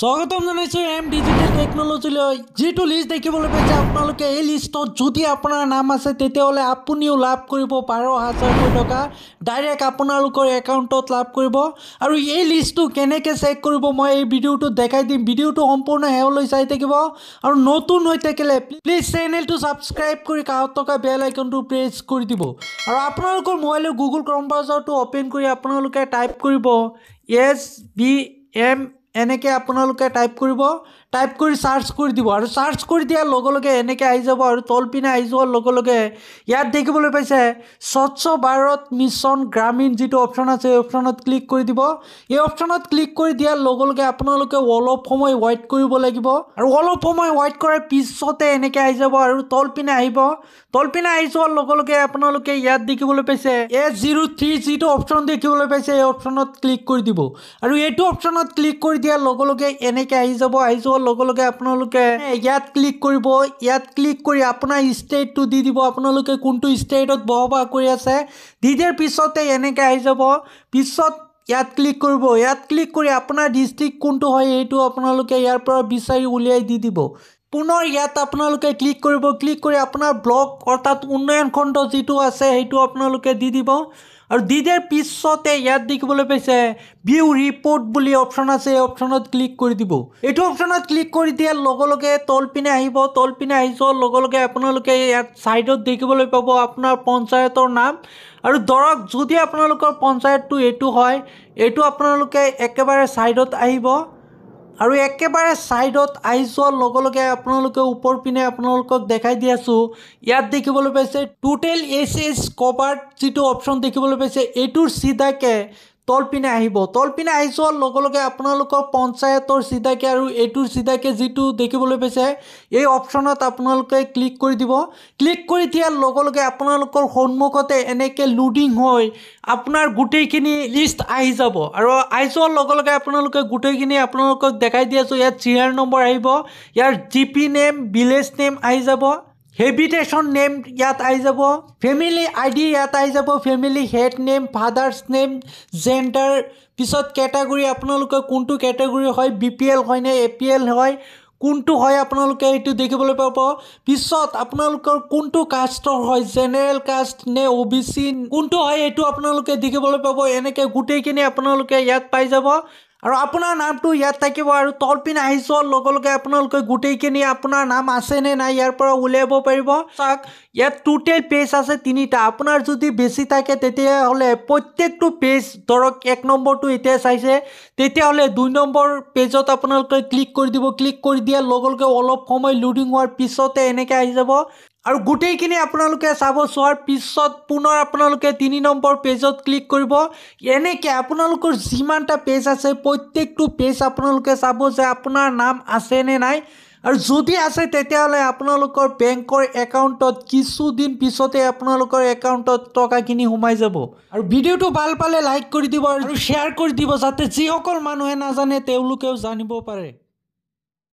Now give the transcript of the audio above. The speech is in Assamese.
স্বাগতম জানাইছোঁ এম ডিজিটেল টেকনলজিলৈ যিটো লিষ্ট দেখিবলৈ পাইছে আপোনালোকে এই লিষ্টত যদি আপোনাৰ নাম আছে তেতিয়াহ'লে আপুনিও লাভ কৰিব বাৰ হাজাৰকৈ টকা ডাইৰেক্ট আপোনালোকৰ একাউণ্টত লাভ কৰিব আৰু এই লিষ্টটো কেনেকৈ চেক কৰিব মই এই ভিডিঅ'টো দেখাই দিম ভিডিঅ'টো সম্পূৰ্ণ হেৱলৈ চাই থাকিব আৰু নতুন হৈ থাকিলে প্লিজ চেনেলটো ছাবস্ক্ৰাইব কৰি কাষত থকা বেল আইকনটো প্ৰেছ কৰি দিব আৰু আপোনালোকৰ মোবাইলৰ গুগল ক্ৰম ব্ৰাউজাৰটো অ'পেন কৰি আপোনালোকে টাইপ কৰিব এছ বি এম এনেকৈ আপোনালোকে টাইপ কৰিব টাইপ কৰি চাৰ্চ কৰি দিব আৰু চাৰ্চ কৰি দিয়াৰ লগে লগে এনেকৈ আহি যাব আৰু তলপিনে আহি যোৱাৰ লগে লগে ইয়াত দেখিবলৈ পাইছে স্বচ্ছ ভাৰত মিছন গ্ৰামীণ যিটো অপশ্যন আছে এই অপশ্যনত ক্লিক কৰি দিব এই অপশ্যনত ক্লিক কৰি দিয়াৰ লগে লগে আপোনালোকে অলপ সময় ৱেইট কৰিব লাগিব আৰু অলপ সময় ৱেইট কৰাৰ পিছতে এনেকৈ আহি যাব আৰু তলপিনে আহিব তলপিনে আহি যোৱাৰ লগে লগে আপোনালোকে ইয়াত দেখিবলৈ পাইছে এ জিৰ' থ্ৰী যিটো অপশ্যন দেখিবলৈ পাইছে এই অপশ্যনত ক্লিক কৰি দিব আৰু এইটো অপশ্যনত ক্লিক কৰি দিয়াৰ লগে লগে এনেকৈ আহি যাব আহি যোৱাৰ হোৱাৰ লগে লগে আপোনালোকে ইয়াত ক্লিক কৰিব ইয়াত ক্লিক কৰি আপোনাৰ ষ্টেটটো দি দিব আপোনালোকে কোনটো ষ্টেটত বহবাস কৰি আছে দি দিয়াৰ পিছতে এনেকৈ আহি যাব পিছত ইয়াত ক্লিক কৰিব ইয়াত ক্লিক কৰি আপোনাৰ ডিষ্ট্ৰিক্ট কোনটো হয় এইটো আপোনালোকে ইয়াৰ পৰা বিচাৰি উলিয়াই দি দিব পুনৰ ইয়াত আপোনালোকে ক্লিক কৰিব ক্লিক কৰি আপোনাৰ ব্লক অৰ্থাৎ উন্নয়ন খণ্ড যিটো আছে সেইটো আপোনালোকে দি দিব আৰু দিদেৰ পিছতে ইয়াত দেখিবলৈ পাইছে ভিউ ৰিপৰ্ট বুলি অপশ্যন আছে এই অপশ্যনত ক্লিক কৰি দিব এইটো অপশ্যনত ক্লিক কৰি দিয়াৰ লগে লগে তলপিনে আহিব তলপিনে আহি যোৱাৰ লগে লগে আপোনালোকে ইয়াত ছাইডত দেখিবলৈ পাব আপোনাৰ পঞ্চায়তৰ নাম আৰু ধৰক যদি আপোনালোকৰ পঞ্চায়তটো এইটো হয় এইটো আপোনালোকে একেবাৰে ছাইডত আহিব আৰু একেবাৰে ছাইডত আহি যোৱাৰ লগে লগে আপোনালোকে ওপৰ পিনে আপোনালোকক দেখাই দি আছোঁ ইয়াত দেখিবলৈ পাইছে টোটেল এছ এছ কভাৰ্ড যিটো অপশ্যন দেখিবলৈ পাইছে এইটোৰ চিধাকৈ তল পিনে আহিব তল পিনে আহি যোৱাৰ লগে লগে আপোনালোকৰ পঞ্চায়তৰ চিধাকে আৰু এইটোৰ চিধাকে যিটো দেখিবলৈ পাইছে এই অপশ্যনত আপোনালোকে ক্লিক কৰি দিব ক্লিক কৰি দিয়াৰ লগে লগে আপোনালোকৰ সন্মুখতে এনেকৈ লোডিং হৈ আপোনাৰ গোটেইখিনি লিষ্ট আহি যাব আৰু আহি যোৱাৰ লগে লগে আপোনালোকে গোটেইখিনি আপোনালোকক দেখাই দি আছোঁ ইয়াত চিয়াৰ নম্বৰ আহিব ইয়াৰ G P name village name আহি যাব হেবিটেশ্যন নেম ইয়াত আহি যাব ফেমিলি আই ডি ইয়াত আহি যাব family head name father's name gender পিছত কেটাগৰি আপোনালোকে কোনটো কেটাগৰি হয় বি পি এল হয়নে এ পি এল হয় কোনটো হয় আপোনালোকে এইটো দেখিবলৈ পাব পিছত আপোনালোকৰ কোনটো কাষ্টৰ হয় জেনেৰেল কাষ্ট নে অ' বি চি কোনটো হয় এইটো আপোনালোকে দেখিবলৈ পাব এনেকৈ গোটেইখিনি আপোনালোকে ইয়াত পাই যাব আৰু আপোনাৰ নামটো ইয়াত থাকিব আৰু তলপিন আহি যোৱাৰ লগে লগে আপোনালোকে গোটেইখিনি আপোনাৰ নাম আছেনে নাই ইয়াৰ পৰা উলিয়াব পাৰিব চাওক ইয়াত টোটেল পেজ আছে তিনিটা আপোনাৰ যদি বেছি থাকে তেতিয়াহ'লে প্ৰত্যেকটো পেজ ধৰক এক নম্বৰটো এতিয়া চাইছে তেতিয়াহ'লে দুই নম্বৰ পেজত আপোনালোকে ক্লিক কৰি দিব ক্লিক কৰি দিয়াৰ লগে লগে অলপ সময় লোডিং হোৱাৰ পিছতে এনেকৈ আহি যাব আৰু গোটেইখিনি আপোনালোকে চাব চোৱাৰ পিছত পুনৰ আপোনালোকে তিনি নম্বৰ পেজত ক্লিক কৰিব এনেকৈ আপোনালোকৰ যিমানটা পেজ আছে প্ৰত্যেকটো পেজ আপোনালোকে চাব যে আপোনাৰ নাম আছেনে নাই আৰু যদি আছে তেতিয়াহ'লে আপোনালোকৰ বেংকৰ একাউণ্টত কিছুদিন পিছতে আপোনালোকৰ একাউণ্টত টকাখিনি সোমাই যাব আৰু ভিডিঅ'টো ভাল পালে লাইক কৰি দিব আৰু শ্বেয়াৰ কৰি দিব যাতে যিসকল মানুহে নাজানে তেওঁলোকেও জানিব পাৰে